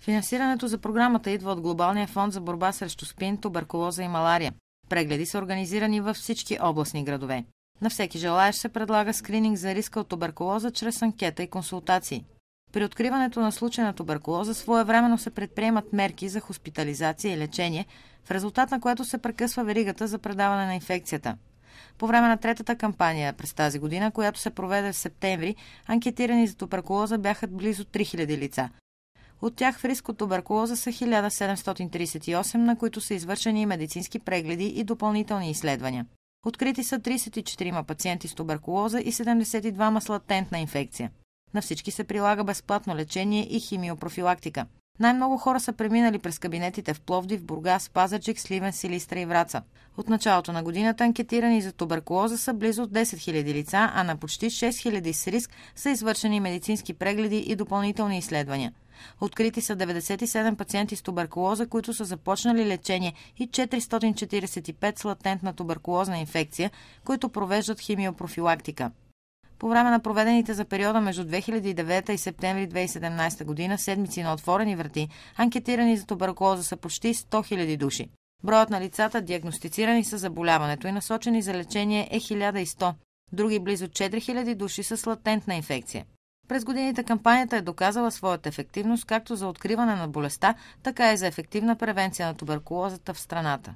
Финансирането за програмата идва от Глобалния фонд за борба срещу спин, туберкулоза и малария. Прегледи са организирани във всички областни градове. На всеки желаящ се предлага скрининг за риска от туберкулоза чрез анкета и консултации. При откриването на случай на туберкулоза своевременно се предприемат мерки за хоспитализация и лечение, в резултат на което се прекъсва веригата за предаване на инфекцията. По време на третата кампания през тази година, която се проведе в септември, анкетирани за туберкулоза бяха близо 3000 лица, от тях в риск от туберкулоза са 1738, на които са извършени медицински прегледи и допълнителни изследвания. Открити са 34 пациенти с туберкулоза и 72 с латентна инфекция. На всички се прилага безплатно лечение и химиопрофилактика. Най-много хора са преминали през кабинетите в Пловдив, Бургас, Пазарджик, Сливен, Силистра и Враца. От началото на годината анкетирани за туберкулоза са близо 10 000 лица, а на почти 6 000 с риск са извършени медицински прегледи и допълнителни изследвания – Открити са 97 пациенти с туберкулоза, които са започнали лечение и 445 с латентна туберкулозна инфекция, които провеждат химиопрофилактика. По време на проведените за периода между 2009 и септември 2017 година седмици на отворени врати, анкетирани за туберкулоза са почти 100 000 души. Броят на лицата, диагностицирани с заболяването и насочени за лечение е 1100. Други близо 4000 души са с латентна инфекция. През годините кампанията е доказала своята ефективност както за откриване на болестта, така и за ефективна превенция на туберкулозата в страната.